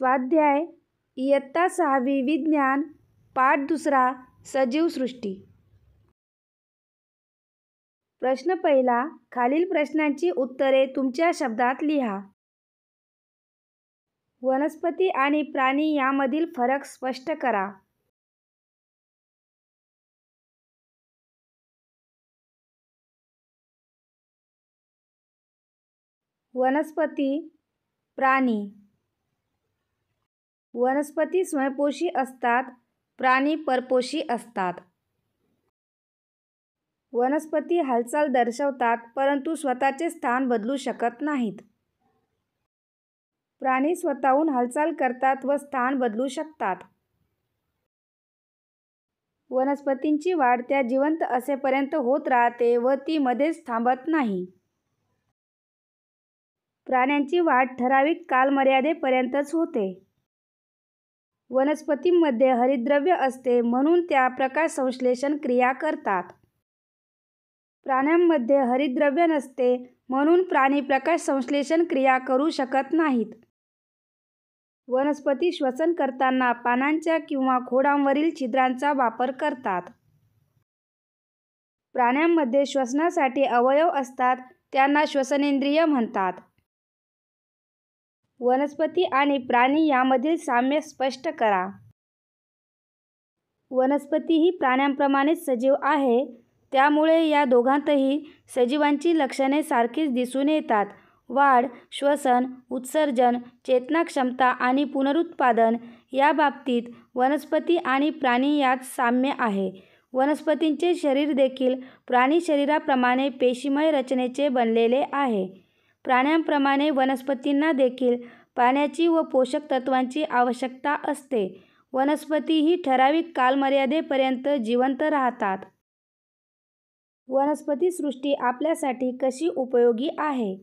स्वाध्याय इयत्ता सहावी विज्ञान पाठ दुसरा सजीवसृष्टी प्रश्न पहिला खालील प्रश्नांची उत्तरे तुमच्या शब्दात लिहा वनस्पती आणि प्राणी यामधील फरक स्पष्ट करा वनस्पती प्राणी वनस्पती स्वयंपोषी असतात प्राणी परपोषी असतात वनस्पती हालचाल दर्शवतात परंतु स्वतःचे स्थान बदलू शकत नाहीत प्राणी स्वतःहून हालचाल करतात व स्थान बदलू शकतात वनस्पतींची वाढ त्या जिवंत असेपर्यंत होत राहते व ती मध्येच थांबत नाही प्राण्यांची वाढ ठराविक कालमर्यादेपर्यंतच होते वनस्पतींमध्ये हरितद्रव्य असते म्हणून त्या प्रकाश संश्लेषण क्रिया करतात प्राण्यांमध्ये हरितद्रव्य नसते म्हणून प्राणी प्रकाश संश्लेषण क्रिया करू शकत नाहीत वनस्पती श्वसन करताना पानांच्या किंवा खोडांवरील छिद्रांचा वापर करतात प्राण्यांमध्ये श्वसनासाठी अवयव असतात त्यांना श्वसनेंद्रिय म्हणतात वनस्पती आणि प्राणी यामधील साम्य स्पष्ट करा वनस्पती ही प्राण्यांप्रमाणेच सजीव आहे त्यामुळे या दोघांतही सजीवांची लक्षणे सारखीच दिसून येतात वाढ श्वसन उत्सर्जन चेतना क्षमता आणि पुनरुत्पादन या बाबतीत वनस्पती आणि प्राणी यात साम्य आहे वनस्पतींचे शरीर देखील प्राणी शरीराप्रमाणे पेशीमय रचनेचे बनलेले आहे प्राण्यांप्रमाणे वनस्पतींना देखील पाण्याची व पोषक तत्वांची आवश्यकता असते वनस्पती ही ठराविक कालमर्यादेपर्यंत जिवंत राहतात वनस्पतीसृष्टी आपल्यासाठी कशी उपयोगी आहे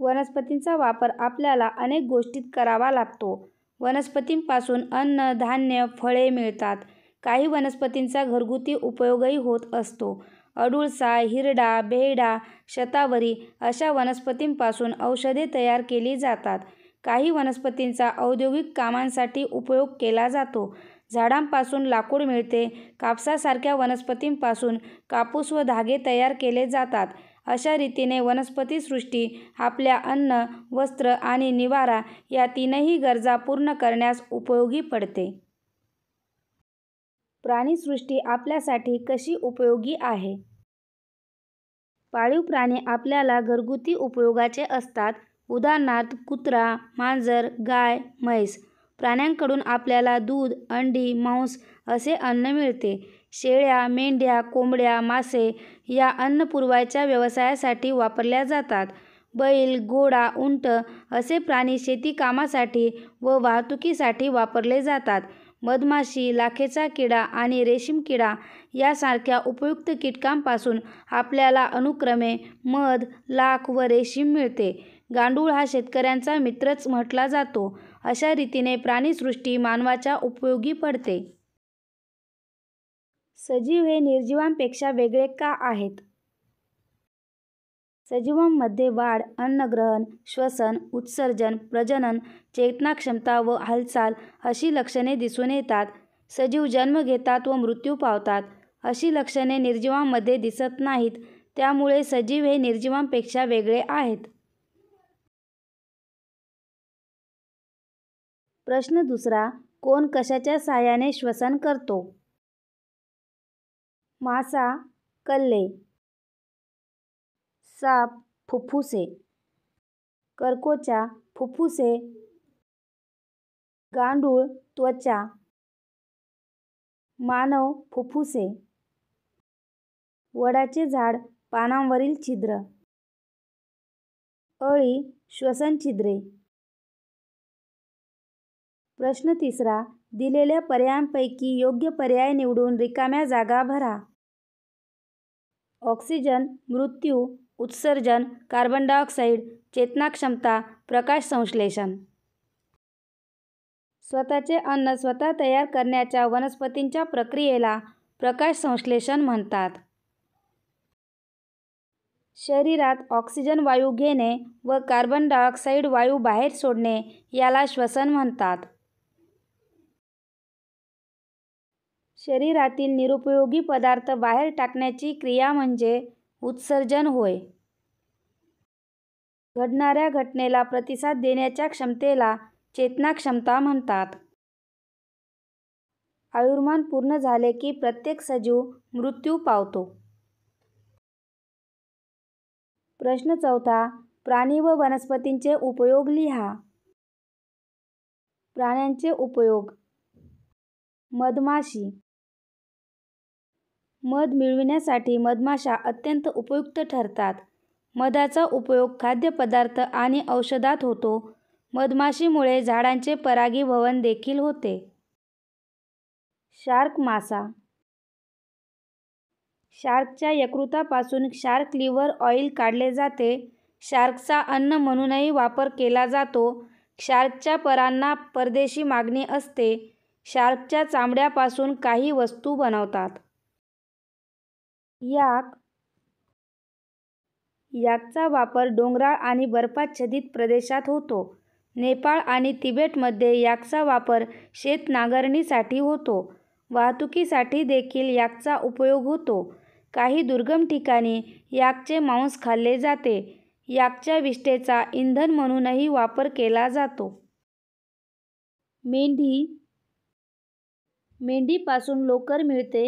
वनस्पतींचा वापर आपल्याला अनेक गोष्टीत करावा लागतो वनस्पतींपासून अन्न धान्य फळे मिळतात काही वनस्पतींचा घरगुती उपयोगही होत असतो अडुळसा हिरडा बेहडा शतावरी अशा वनस्पतींपासून औषधे तयार केली जातात काही वनस्पतींचा औद्योगिक कामांसाठी उपयोग केला जातो झाडांपासून लाकूड मिळते कापसासारख्या वनस्पतींपासून कापूस व धागे तयार केले जातात अशा रीतीने वनस्पतीसृष्टी आपल्या अन्न वस्त्र आणि निवारा या तीनही गरजा पूर्ण करण्यास उपयोगी पडते प्राणीसृष्टी आपल्यासाठी कशी उपयोगी आहे पाळीव प्राणी आपल्याला घरगुती उपयोगाचे असतात उदाहरणार्थ कुत्रा मांजर गाय म्हैस प्राण्यांकडून आपल्याला दूध अंडी मांस असे अन्न मिळते शेळ्या मेंढ्या कोंबड्या मासे या अन्न पुरवायच्या व्यवसायासाठी वापरल्या जातात बैल घोडा उंट असे प्राणी शेती कामासाठी व वाहतुकीसाठी वापरले जातात मधमाशी लाखेचा किडा आणि रेशीम किडा यासारख्या उपयुक्त कीटकांपासून आपल्याला अनुक्रमे मध लाख व रेशीम मिळते गांडूळ हा शेतकऱ्यांचा मित्रच म्हटला जातो अशा रीतीने प्राणीसृष्टी मानवाच्या उपयोगी पडते सजीव हे निर्जीवांपेक्षा वेगळे का आहेत सजीवांमध्ये वाढ, अन्नग्रहण, श्वसन, उत्सर्जन, प्रजनन, चेतनाक्षमता व हालचाल अशी लक्षणे दिसून येतात. सजीव जन्म घेतात व मृत्यू पावतात. अशी लक्षणे निर्जीवांमध्ये दिसत नाहीत. त्यामुळे सजीव हे निर्जीवांपेक्षा वेगळे आहेत. प्रश्न दुसरा कोण कशाच्या साहाय्याने श्वसन करतो? मासा, कल्ले, साप फुफ्फुसे कर्कोचा फुफ्फुसे गांडूळ त्वचा मानव फुफ्फुसे वडाचे झाड पानांवरील छिद्र अळी श्वसन छिद्रे प्रश्न तिसरा दिलेल्या पर्यायांपैकी योग्य पर्याय निवडून रिकाम्या जागा भरा ऑक्सिजन मृत्यू उत्सर्जन कार्बन डायऑक्साईड चेतनाक्षमता प्रकाश संश्लेषण स्वतःचे अन्न स्वतः तयार करण्याच्या वनस्पतींच्या प्रक्रियेला प्रकाश संश्लेषण म्हणतात शरीरात ऑक्सिजन वायू घेणे व कार्बन डायऑक्साईड वायू बाहेर सोडणे याला श्वसन म्हणतात शरीरातील निरुपयोगी पदार्थ बाहेर टाकण्याची क्रिया म्हणजे उत्सर्जन होय घडणाऱ्या घटनेला प्रतिसाद देण्याच्या क्षमतेला चेतना क्षमता म्हणतात आयुर्मान पूर्ण झाले की प्रत्येक सजीव मृत्यू पावतो प्रश्न चौथा प्राणी व वनस्पतींचे उपयोग लिहा प्राण्यांचे उपयोग मधमाशी मध मिळविण्यासाठी मधमाशा अत्यंत उपयुक्त ठरतात मधाचा उपयोग खाद्यपदार्थ आणि औषधात होतो मधमाशीमुळे झाडांचे परागीभवन देखील होते शार्क मासा शार्कच्या यकृतापासून शार्क लिव्हर ऑइल काढले जाते शार्कचा अन्न म्हणूनही वापर केला जातो शार्कच्या परांना परदेशी मागणी असते शार्कच्या चामड्यापासून काही वस्तू बनवतात याक याकचा वापर डोंगराळ आणि बर्फाच्छादित प्रदेशात होतो नेपाळ आणि तिबेटमध्ये याकचा वापर शेत नांगरणीसाठी होतो वाहतुकीसाठी देखील याकचा उपयोग होतो काही दुर्गम ठिकाणी याकचे मांस खाल्ले जाते याकच्या विष्ठेचा इंधन म्हणूनही वापर केला जातो मेंढी मेंढीपासून लोकर मिळते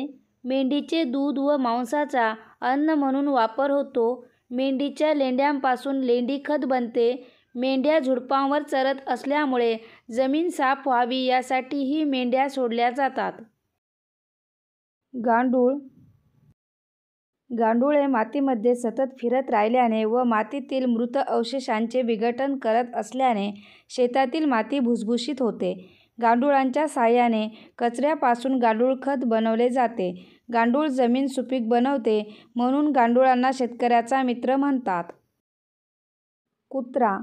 मेंढीचे दूध व मांसाचा अन्न म्हणून वापर होतो मेंढीच्या लेंड्यांपासून खत बनते मेंढ्या झुडपांवर चरत असल्यामुळे जमीन साफ व्हावी यासाठीही मेंढ्या सोडल्या जातात गांडूळ गांडूळे मातीमध्ये सतत फिरत राहिल्याने व मातीतील मृत अवशेषांचे विघटन करत असल्याने शेतातील माती भुसभुशीत होते गांडुळांच्या साह्याने कचऱ्यापासून गांडूळ खत बनवले जाते. गांडूळ जमीन सुपीक बनवते म्हणून गांडुळांना शेतकऱ्याचा मित्र म्हणतात. कुत्रा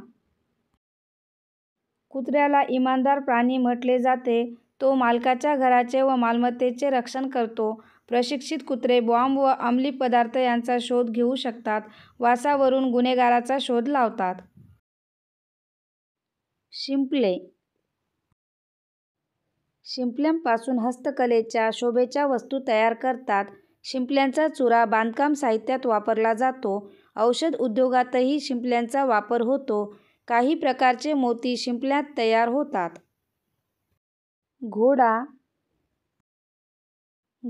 कुत्र्याला इमानदार प्राणी म्हटले जाते. तो मालकाच्या घराचे व मालमत्तेचे रक्षण करतो. प्रशिक्षित कुत्रे बॉम्ब व अंमली पदार्थ यांचा शोध घेऊ शकतात. वासावरून गुन्हेगाराचा शोध लावतात. शिंपले शिंपल्यांपासून हस्तकलेच्या शोभेच्या वस्तू तयार करतात शिंपल्यांचा चुरा बांधकाम साहित्यात वापरला जातो औषध उद्योगातही शिंपल्यांचा वापर होतो काही प्रकारचे मोती शिंपल्यात तयार होतात घोडा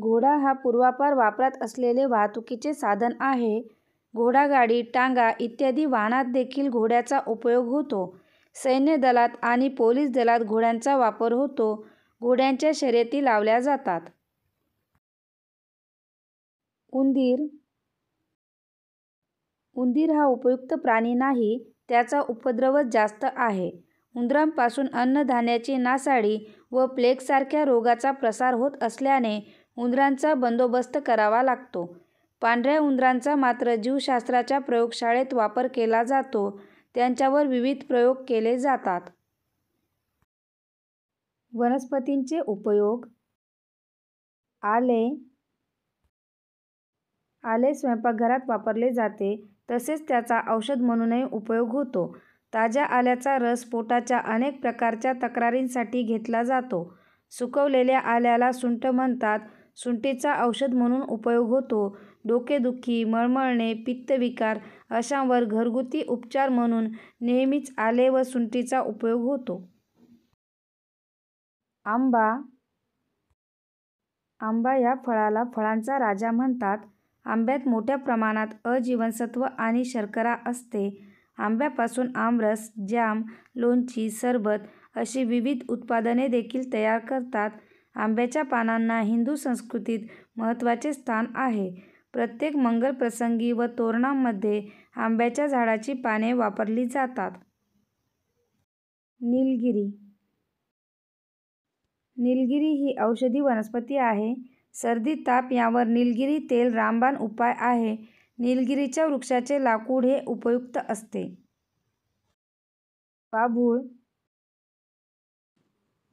घोडा हा पूर्वापार वापरात असलेले वाहतुकीचे साधन आहे घोडागाडी टांगा इत्यादी वाहनात देखील घोड्याचा उपयोग होतो सैन्य दलात आणि पोलीस दलात घोड्यांचा वापर होतो घोड्यांच्या शर्यती लावल्या जातात उंदीर उंदीर हा उपयुक्त प्राणी नाही त्याचा उपद्रव जास्त आहे उंदरांपासून अन्नधान्याची नासाडी व प्लेगसारख्या रोगाचा प्रसार होत असल्याने उंदरांचा बंदोबस्त करावा लागतो पांढऱ्या उंदरांचा मात्र जीवशास्त्राच्या प्रयोगशाळेत वापर केला जातो त्यांच्यावर विविध प्रयोग केले जातात वनस्पतींचे उपयोग आले आले स्वयंपाकघरात वापरले जाते तसेच त्याचा औषध म्हणूनही उपयोग होतो ताज्या आल्याचा रस पोटाच्या अनेक प्रकारच्या तक्रारींसाठी घेतला जातो सुकवलेल्या आल्याला सुंठ म्हणतात सुंटीचा औषध म्हणून उपयोग होतो डोकेदुखी मळमळणे पित्तविकार अशांवर घरगुती उपचार म्हणून नेहमीच आले व सुंटीचा उपयोग होतो आंबा आंबा या फळाला फळांचा राजा म्हणतात. आंब्यात मोठ्या प्रमाणात अ जीवनसत्व आणि शर्करा असते. आंब्यापासून आमरस, जॅम, लोणची, सरबत अशी विविध उत्पादने देखील तयार करतात. आंब्याच्या पानांना हिंदू संस्कृतीत महत्त्वाचे स्थान आहे. प्रत्येक मंगल प्रसंगी व तोरणांमध्ये आंब्याच्या झाडाची पाने वापरली जातात. निलगिरी निलगिरी ही औषधी वनस्पती आहे. सर्दी, ताप यावर निलगिरी तेल रामबाण उपाय आहे. निलगिरीच्या वृक्षाचे लाकूड हे उपयुक्त असते. बाभूळ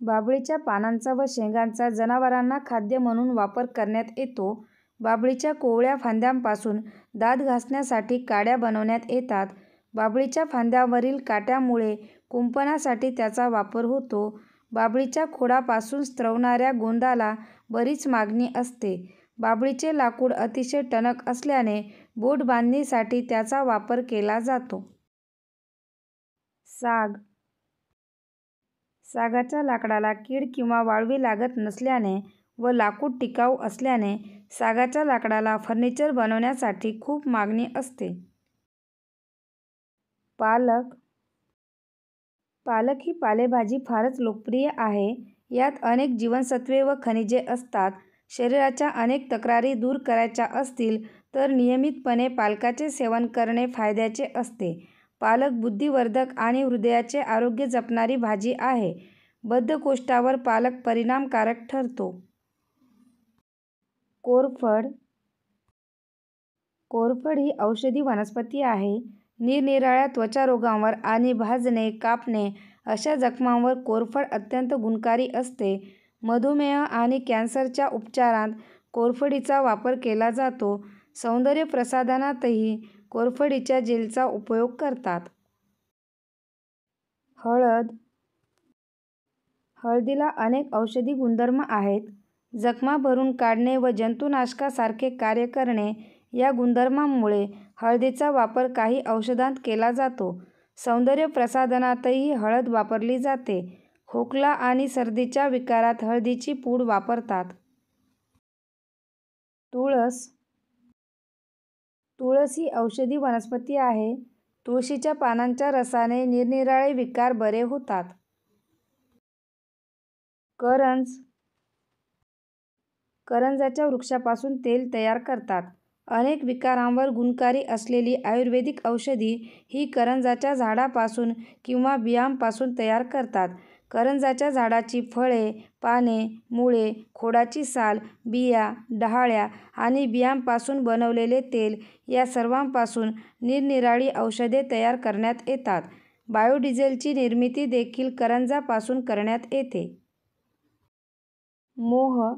बाबळीच्या पानांचा व शेंगांचा जनावरांना खाद्य म्हणून वापर करण्यात येतो. बाबळीच्या कोवळ्या फांद्यांपासून दात घासण्यासाठी काड्या बनवण्यात येतात. बाबळीच्या फांद्यावरील काट्यामुळे कुंपणासाठी त्याचा वापर होतो. बाबळीच्या खोडापासून स्त्रवणाऱ्या गोंदाला बरीच मागणी असते. बाबळीचे लाकूड अतिशय टणक असल्याने बोट बांधणीसाठी त्याचा वापर केला जातो. साग सागाच्या लाकडाला कीड किंवा वाळवी लागत नसल्याने व लाकूड टिकाऊ असल्याने सागाच्या लाकडाला फर्निचर बनवण्यासाठी खूप मागणी असते. पालक पालक ही पालेभाजी फारच लोकप्रिय आहे यात अनेक जीवनसत्वे व खनिजे असतात शरीराच्या अनेक तक्रारी दूर करायच्या असतील तर नियमितपणे पालकाचे सेवन करणे फायद्याचे असते पालक बुद्धिवर्धक आणि हृदयाचे आरोग्य जपणारी भाजी आहे बद्धकोष्ठावर पालक परिणामकारक ठरतो कोरफड कोरफड ही औषधी वनस्पती आहे निरनिराळ्या त्वचारोगांवर आणि भाजणे, कापणे अशा जखमांवर कोरफड अत्यंत गुणकारी असते. मधुमेह आणि कॅन्सरच्या उपचारात कोरफडीचा वापर केला जातो. सौंदर्य प्रसाधनातही कोरफडीच्या जेलचा उपयोग करतात. हळद हळदीला अनेक औषधी गुणधर्म आहेत. जखमा भरून काढणे व जंतुनाशकासारखे कार्य करणे या गुणधर्मामुळे हळदीचा वापर काही औषधांत केला जातो. सौंदर्य प्रसाधनातही हळद वापरली जाते. खोकला आणि सर्दीच्या विकारात हळदीची पूड वापरतात. तुळस तुळस ही औषधी वनस्पती आहे. तुळशीच्या पानांच्या रसाने निरनिराळे विकार बरे होतात. करंज करंजाच्या वृक्षापासून तेल तयार करतात. अनेक विकारांवर गुणकारी असलेली आयुर्वेदिक औषधी ही करंजाच्या झाडापासून किंवा बियांपासून तयार करतात करंजाच्या झाडाची फळे पाने मुळे खोडाची साल बिया डहाळ्या आणि बियांपासून बनवलेले तेल या सर्वांपासून निरनिराळी औषधे तयार करण्यात येतात बायोडिझेलची निर्मिती देखील करंजापासून करण्यात येते मोह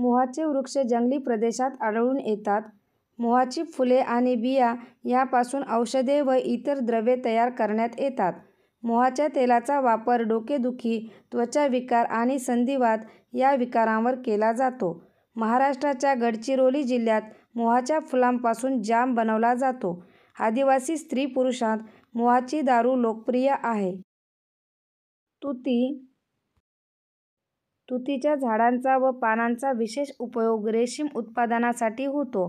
मोहाचे वृक्ष जंगली प्रदेशात आढळून येतात मोहाची फुले आणि बिया यापासून औषधे व इतर द्रव्ये तयार करण्यात येतात मोहाच्या तेलाचा वापर डोकेदुखी त्वचा विकार आणि संधिवात या विकारांवर केला जातो महाराष्ट्राच्या गडचिरोली जिल्ह्यात मोहाच्या फुलांपासून जाम बनवला जातो आदिवासी स्त्री पुरुषांत मोहाची दारू लोकप्रिय आहे तुती तुतीच्या झाडांचा व पानांचा विशेष उपयोग रेशीम उत्पादनासाठी होतो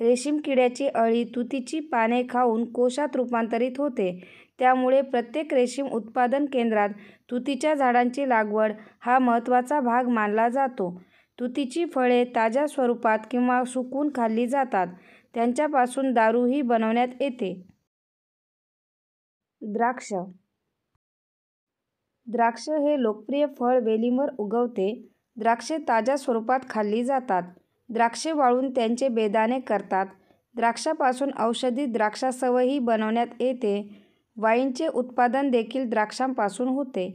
रेशीम किड्याची अळी तुतीची पाने खाऊन कोशात रूपांतरित होते त्यामुळे प्रत्येक रेशीम उत्पादन केंद्रात तुतीच्या झाडांची लागवड हा महत्त्वाचा भाग मानला जातो तुतीची फळे ताज्या स्वरूपात किंवा सुकून खाल्ली जातात त्यांच्यापासून दारूही बनवण्यात येते द्राक्ष द्राक्ष हे लोकप्रिय फळ वेलींवर उगवते. द्राक्षे ताज्या स्वरूपात खाल्ली जातात. द्राक्षे वाळून त्यांचे बेदाणे करतात. द्राक्षापासून औषधी द्राक्षासवही बनवण्यात येते. वाईनचे उत्पादन देखील द्राक्षांपासून होते.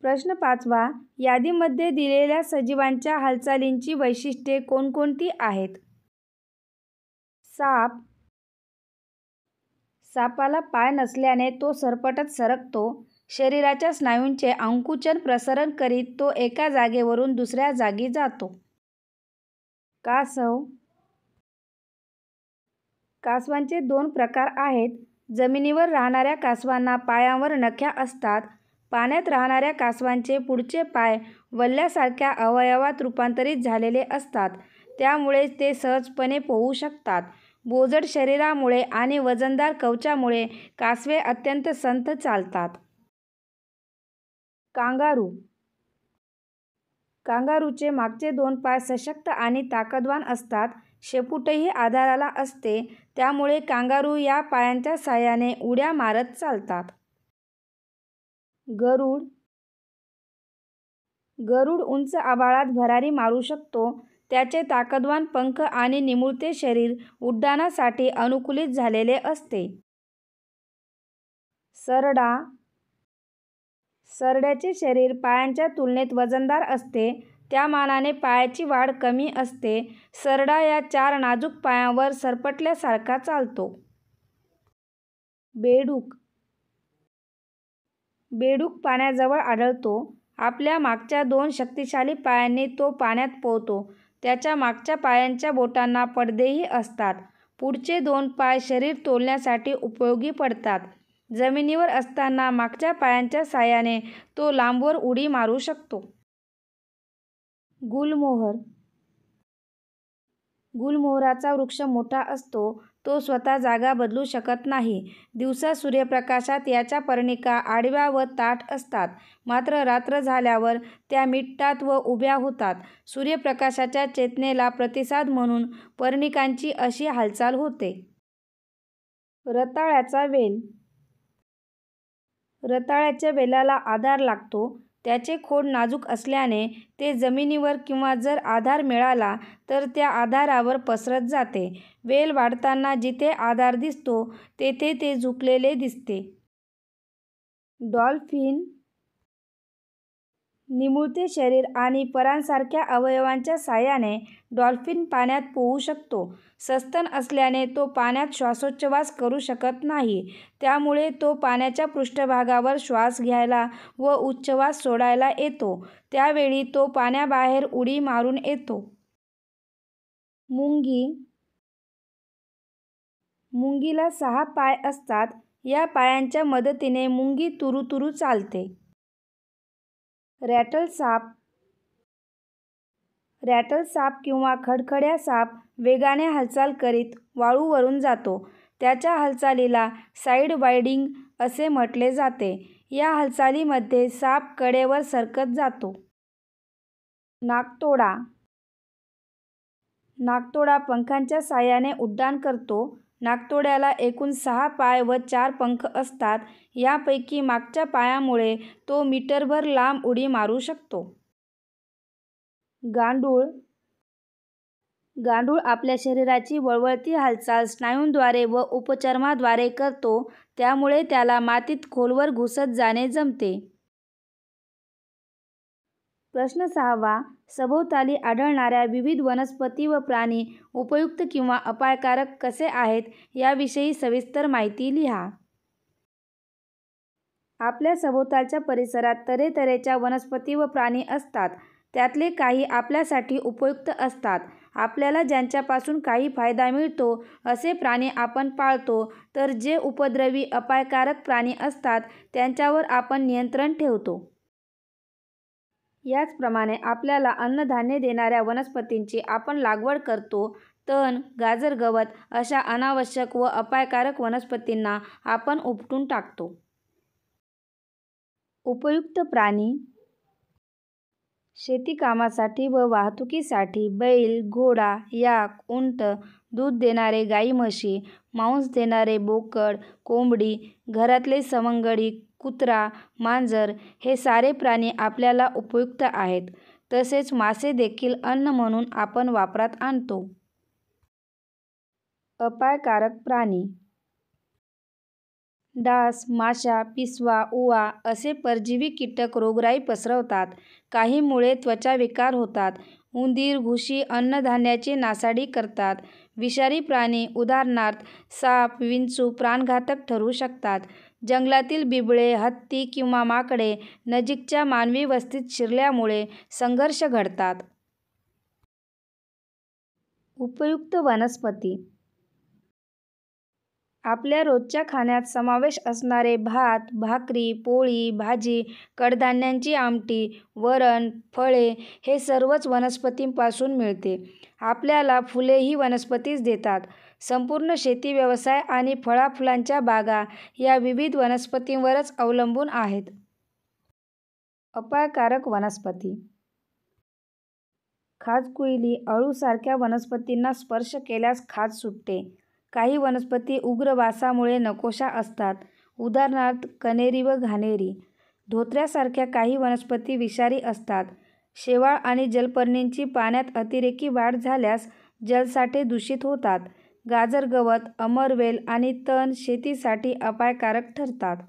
प्रश्न पाचवा यादीमध्ये दिलेल्या सजीवांच्या हालचालींची वैशिष्ट्ये कोणकोणती आहेत? साप सापाला पाय नसल्याने तो सरपटत सरकतो शरीराच्या स्नायूंचे अंकुचन प्रसरण करीत तो एका जागेवरून दुसऱ्या जागी जातो कासव कासवांचे दोन प्रकार आहेत जमिनीवर राहणाऱ्या कासवांना पायांवर नख्या असतात पाण्यात राहणाऱ्या कासवांचे पुढचे पाय वल्ल्यासारख्या अवयवात रूपांतरित झालेले असतात त्यामुळे ते सहजपणे पोहू शकतात बोजड शरीरामुळे आणि वजनदार कवचामुळे कासवे अत्यंत संत चालतात कांगारू कांगारूचे मागचे दोन पाय सशक्त आणि ताकदवान असतात शेपूटही आधाराला असते त्यामुळे कांगारू या पायांच्या साह्याने उड्या मारत चालतात गरुड गरुड उंच आबाळात भरारी मारू शकतो त्याचे ताकदवान पंख आणि निमुळते शरीर उड्डाणासाठी अनुकूलित झालेले असते सरडा सरड्याचे शरीर पायांच्या तुलनेत वजनदार असते त्या मानाने पायाची वाढ कमी असते सरडा या चार नाजूक पायांवर सरपटल्यासारखा चालतो बेडूक बेडूक पाण्याजवळ आढळतो आपल्या मागच्या दोन शक्तिशाली पायांनी तो पाण्यात पोहतो त्याच्या मागच्या पायांच्या बोटांना पडदेही असतात पुढचे दोन पाय शरीर तोलण्यासाठी उपयोगी पडतात जमिनीवर असताना मागच्या पायांच्या साह्याने तो लांबवर उडी मारू शकतो गुलमोहर गुलमोहराचा वृक्ष मोठा असतो तो स्वतः जागा बदलू शकत नाही दिवसा सूर्यप्रकाशात याच्या पर्णिका आडव्या व ताठ असतात मात्र रात्र झाल्यावर त्या मिटतात व उभ्या होतात सूर्यप्रकाशाच्या चेतनेला प्रतिसाद म्हणून पर्णिकांची अशी हालचाल होते रताळ्याचा वेल रताळ्याच्या वेलाला आधार लागतो त्याचे खोड नाजूक असल्याने ते जमिनीवर किंवा जर आधार मिळाला तर त्या आधारावर पसरत जाते. वेल वाढताना जिथे आधार दिसतो तेथे ते झुकलेले दिसते. डॉल्फिन निमुळते शरीर आणि परांसारख्या अवयवांच्या साहाय्याने डॉल्फिन पाण्यात पोहू शकतो सस्तन असल्याने तो पाण्यात श्वासोच्छवास करू शकत नाही त्यामुळे तो पाण्याच्या पृष्ठभागावर श्वास घ्यायला व उच्चवास सोडायला येतो त्यावेळी तो पाण्याबाहेर उडी मारून येतो मुंगी मुंगीला सहा पाय असतात या पायांच्या मदतीने मुंगी तुरुतुरू चालते रॅटल साप रॅटल साप किंवा खडखड्या साप वेगाने हालचाल करीत वाळूवरून जातो त्याच्या हालचालीला साईड बायडिंग असे म्हटले जाते या हालचालीमध्ये साप कडेवर सरकत जातो नागतोडा नागतोडा पंखांच्या साह्याने उड्डाण करतो नागतोड्याला एकूण सहा पाय व चार पंख असतात. यापैकी मागच्या पायामुळे तो मीटरभर लांब उडी मारू शकतो. गांडूळ गांडूळ आपल्या शरीराची वळवळती हालचाल स्नायूंद्वारे व उपचर्माद्वारे करतो. त्यामुळे त्याला मातीत खोलवर घुसत जाणे जमते. प्रश्न सहावा सभोवताली आढळणाऱ्या विविध वनस्पती व प्राणी उपयुक्त किंवा अपायकारक कसे आहेत याविषयी सविस्तर माहिती लिहा आपल्या सभोवतालच्या परिसरात तऱ्हेतऱ्हेच्या वनस्पती व प्राणी असतात त्यातले काही आपल्यासाठी उपयुक्त असतात आपल्याला ज्यांच्यापासून काही फायदा मिळतो असे प्राणी आपण पाळतो तर जे उपद्रवी अपायकारक प्राणी असतात त्यांच्यावर आपण नियंत्रण ठेवतो याचप्रमाणे आपल्याला अन्नधान्य देणाऱ्या वनस्पतींची आपण लागवड करतो तण गाजर गवत अशा अनावश्यक व अपायकारक वनस्पतींना आपण उपटून टाकतो उपयुक्त प्राणी शेतीकामासाठी व वाहतुकीसाठी बैल, घोडा, याक, उंट, दूध देणारे गाई म्हशी, मांस देणारे बोकड, कोंबडी, घरातले समंगडी, कुत्रा, मांजर हे सारे प्राणी आपल्याला उपयुक्त आहेत. तसेच मासे देखील अन्न म्हणून आपण वापरात आणतो. अपायकारक प्राणी डास माशा पिसवा उवा असे परजीवी कीटक रोगराई पसरवतात काही मुळे त्वचा विकार होतात उंदीर घुशी अन्नधान्याची नासाडी करतात विषारी प्राणी उदाहरणार्थ साप विंचू प्राणघातक ठरू शकतात जंगलातील बिबळे हत्ती किंवा माकडे नजीकच्या मानवी वस्तीत शिरल्यामुळे संघर्ष घडतात उपयुक्त वनस्पती आपल्या रोजच्या खाण्यात समावेश असणारे भात भाकरी पोळी भाजी कडधान्यांची आमटी वरण फळे हे सर्वच वनस्पतींपासून मिळते आपल्याला फुलेही वनस्पतीच देतात संपूर्ण शेती व्यवसाय आणि फळाफुलांच्या बागा या विविध वनस्पतींवरच अवलंबून आहेत अपायकारक वनस्पती खाजकुईली अळूसारख्या वनस्पतींना स्पर्श केल्यास खाज सुटते काही वनस्पती उग्र वासामुळे नकोशा असतात उदाहरणार्थ कनेरी व घानेरी धोत्र्यासारख्या काही वनस्पती विषारी असतात. शेवाळ आणि जलपर्णींची पाण्यात अतिरेकी वाढ झाल्यास जलसाठे दूषित होतात. गाजर गवत, अमरवेल आणि तण शेतीसाठी अपायकारक ठरतात.